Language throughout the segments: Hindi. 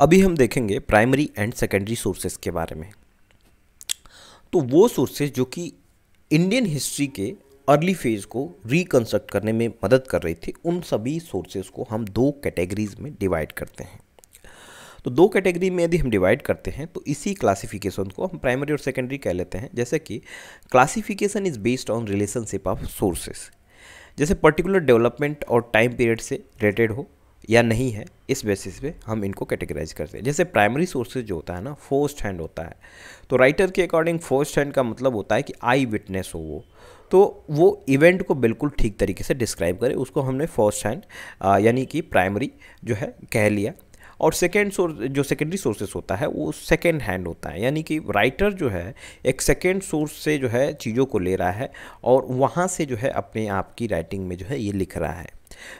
अभी हम देखेंगे प्राइमरी एंड सेकेंडरी सोर्सेज के बारे में तो वो सोर्सेज जो कि इंडियन हिस्ट्री के अर्ली फेज को रिकन्स्ट्रक्ट करने में मदद कर रही थी उन सभी सोर्सेज को हम दो कैटेगरीज में डिवाइड करते हैं तो दो कैटेगरी में यदि हम डिवाइड करते हैं तो इसी क्लासिफिकेशन को हम प्राइमरी और सेकेंडरी कह लेते हैं जैसे कि classification is based on relationship of sources जैसे पर्टिकुलर डेवलपमेंट और टाइम पीरियड से रिलेटेड हो या नहीं है इस बेसिस पे हम इनको कैटेगराइज करते हैं जैसे प्राइमरी सोर्सेज जो होता है ना फोर्स्ट हैंड होता है तो राइटर के अकॉर्डिंग फोर्स्ट हैंड का मतलब होता है कि आई विटनेस हो वो तो वो इवेंट को बिल्कुल ठीक तरीके से डिस्क्राइब करे उसको हमने फर्स्ट हैंड यानी कि प्राइमरी जो है कह लिया और सेकेंड सोर्स जो सेकेंडरी सोर्सेस होता है वो सेकेंड हैंड होता है यानी कि राइटर जो है एक सेकेंड सोर्स से जो है चीज़ों को ले रहा है और वहाँ से जो है अपने आप की राइटिंग में जो है ये लिख रहा है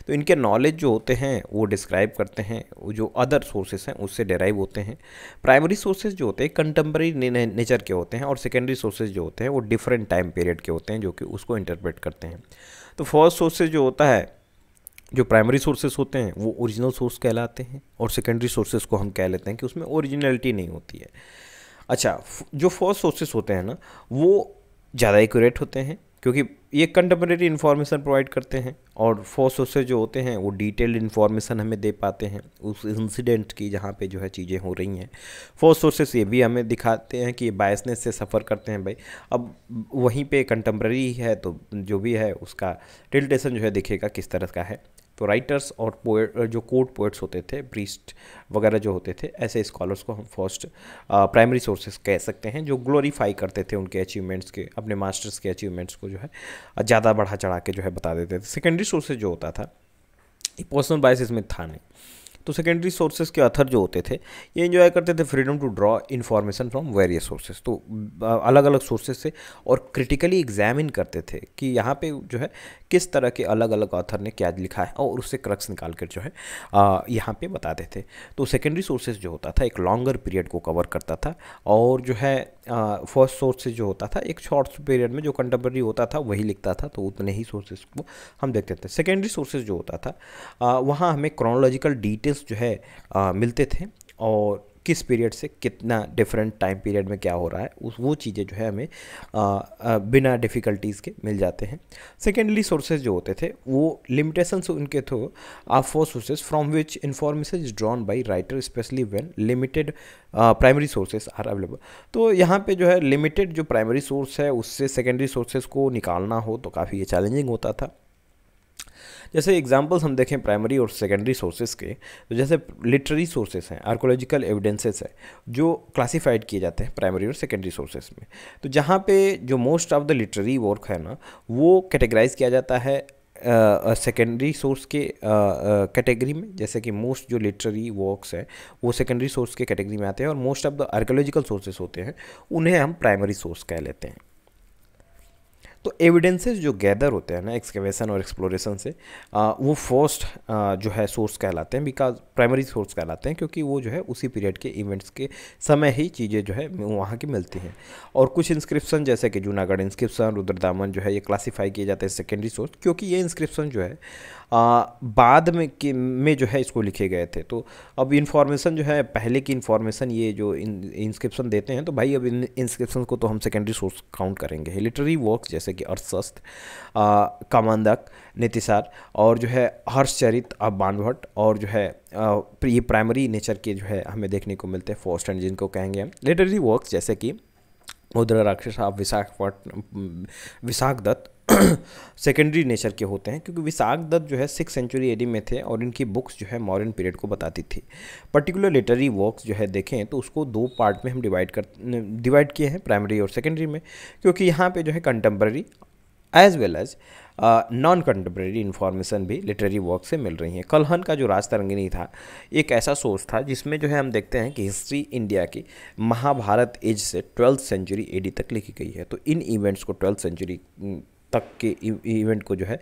तो इनके नॉलेज जो होते हैं वो डिस्क्राइब करते हैं जो अदर सोर्सेज हैं उससे डेराइव होते हैं प्राइमरी सोर्सेज जो होते हैं कंटेम्प्रेरी नेचर के होते हैं और सेकेंडरी सोर्सेज जो होते हैं वो डिफरेंट टाइम पीरियड के होते हैं जो कि उसको इंटरप्रेट करते हैं तो फर्स्ट सोर्सेज जो होता है जो प्राइमरी सोर्सेज होते हैं वो ओरिजिनल सोर्स कहलाते हैं और सेकेंडरी सोर्सेज को हम कह लेते हैं कि उसमें ओरिजिनलिटी नहीं होती है अच्छा जो फर्स्ट सोर्सेज होते हैं ना वो ज़्यादा एक्यूरेट होते हैं क्योंकि ये कंटेम्प्रेरी इन्फॉर्मेशन प्रोवाइड करते हैं और फोर्स सोर्सेज जो होते हैं वो डिटेल्ड इन्फॉर्मेशन हमें दे पाते हैं उस इंसिडेंट की जहाँ पे जो है चीज़ें हो रही हैं फोर्स सोर्सेस ये भी हमें दिखाते हैं कि बायसनेस से सफ़र करते हैं भाई अब वहीं पे कंटेम्प्रेरी है तो जो भी है उसका टिल्टेशन जो है दिखेगा किस तरह का है तो राइटर्स और पोएट जो कोर्ट पोएट्स होते थे प्रीस्ट वगैरह जो होते थे ऐसे स्कॉलर्स को हम फर्स्ट प्राइमरी सोर्सेस कह सकते हैं जो ग्लोरीफाई करते थे उनके अचीवमेंट्स के अपने मास्टर्स के अचीवमेंट्स को जो है ज़्यादा बढ़ा चढ़ा के जो है बता देते थे सेकेंडरी सोर्सेज जो होता था पर्सनल बाइस इसमें था नहीं तो सेकेंडरी सोर्सेज के अथर जो होते थे ये इन्जॉय करते थे freedom to draw information from various sources तो अलग अलग सोर्सेज से और क्रिटिकली एग्जामिन करते थे कि यहाँ पे जो है किस तरह के अलग अलग ऑथर ने क्या लिखा है और उससे क्रक्स निकाल कर जो है यहाँ पे बताते थे तो सेकेंडरी सोर्सेज जो होता था एक लॉन्गर पीरियड को कवर करता था और जो है फर्स्ट सोर्सेज जो होता था एक शॉर्ट पीरियड में जो कंटेम्प्रेरी होता था वही लिखता था तो उतने ही सोर्सेज को हम देखते थे सेकेंडरी सोर्सेज जो होता था वहाँ हमें क्रोनोलॉजिकल डिटेल्स जो है आ, मिलते थे और किस पीरियड से कितना डिफरेंट टाइम पीरियड में क्या हो रहा है उस वो चीज़ें जो है हमें आ, आ, बिना डिफ़िकल्टीज़ के मिल जाते हैं सेकेंडली सोर्सेज जो होते थे वो लिमिटेशंस उनके through are four sources from which information is drawn by writer specially when limited primary sources are available तो यहाँ पे जो है लिमिटेड जो प्राइमरी सोर्स है उससे सेकेंडरी सोर्सेज को निकालना हो तो काफ़ी ये चैलेंजिंग होता था जैसे एग्जाम्पल्स हम देखें प्राइमरी और सेकेंडरी सोर्सेज के तो जैसे लिटरेरी सोर्सेज हैं आर्कोलॉजिकल एविडेंसेस है जो क्लासीफाइड किए जाते हैं प्राइमरी और सेकेंडरी सोर्सेज में तो जहाँ पे जो most of the literary work है ना वो कैटेगराइज किया जाता है सेकेंडरी uh, सोर्स के कैटेगरी uh, uh, में जैसे कि मोस्ट जो लिटरेरी वर्क्स हैं वो सेकेंडरी सोर्स के कैटेगरी में आते हैं और most of the archaeological sources होते हैं उन्हें हम प्राइमरी सोर्स कह लेते हैं तो एविडेंसेस जो गैदर होते हैं ना एक्सकेवेशन और एक्सप्लोरेशन से आ, वो फर्स्ट जो है सोर्स कहलाते हैं बिकॉज प्राइमरी सोर्स कहलाते हैं क्योंकि वो जो है उसी पीरियड के इवेंट्स के समय ही चीज़ें जो है वहाँ की मिलती हैं और कुछ इंस्क्रिप्शन जैसे कि जूनागढ़ इंस्क्रिप्शन रुद्रदामन जो है ये क्लासीफाई किए जाते हैं सेकेंडरी सोर्स क्योंकि ये इंस्क्रिप्शन जो है आ, बाद में के में जो है इसको लिखे गए थे तो अब इन्फॉर्मेशन जो है पहले की इन्फॉर्मेशन ये जो इन इंस्क्रिप्शन देते हैं तो भाई अब इन इंस्क्रिप्शन को तो हम सेकेंडरी सोर्स काउंट करेंगे लिटरेरी वर्क जैसे कि अर्थशस्त्र कामांधक नितिसार और जो है हर्षचरित अब बानभट और जो है आ, ये प्राइमरी नेचर के जो है हमें देखने को मिलते हैं फोर्स्ट एंड जिनको कहेंगे हम लिटरेरी वर्क जैसे कि मुद्रा राक्षस विशाखपट विशाख दत्त सेकेंडरी नेचर के होते हैं क्योंकि विशाख दत्त जो है सिक्स सेंचुरी एडी में थे और इनकी बुक्स जो है मॉडर्न पीरियड को बताती थी पर्टिकुलर लिटरेरी वर्क्स जो है देखें तो उसको दो पार्ट में हम डिवाइड कर डिवाइड किए हैं प्राइमरी और सेकेंडरी में क्योंकि यहाँ पे जो है contemporary as well as non contemporary information भी लिटरेरी वर्क से मिल रही हैं कलहन का जो राजतरंगिनी था एक ऐसा सोर्स था जिसमें जो है हम देखते हैं कि हिस्ट्री इंडिया की महाभारत एज से ट्वेल्थ सेंचुरी एडी तक लिखी गई है तो इन इवेंट्स को ट्वेल्थ सेंचुरी तक के इवेंट को जो है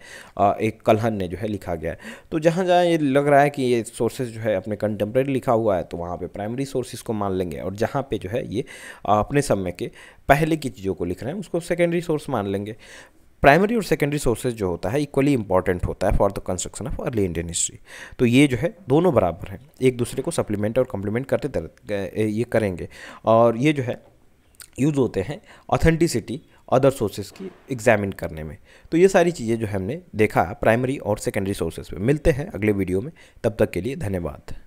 एक कलहन ने जो है लिखा गया है तो जहाँ जहाँ ये लग रहा है कि ये सोर्सेज जो है अपने कंटेम्प्रेरी लिखा हुआ है तो वहाँ पे प्राइमरी सोर्सेज को मान लेंगे और जहाँ पे जो है ये अपने समय के पहले की चीज़ों को लिख रहे हैं उसको सेकेंडरी सोर्स मान लेंगे प्राइमरी और सेकेंडरी सोर्सेज जो होता है इक्वली इंपॉर्टेंट होता है for the construction of early Indian history तो ये जो है दोनों बराबर हैं एक दूसरे को सप्लीमेंट और कम्प्लीमेंट करते ये करेंगे और ये जो है यूज़ होते हैं ऑथेंटिसिटी अदर सोर्सेज की एग्जामिन करने में तो ये सारी चीज़ें जो हमने देखा प्राइमरी और सेकेंडरी सोर्सेज में मिलते हैं अगले वीडियो में तब तक के लिए धन्यवाद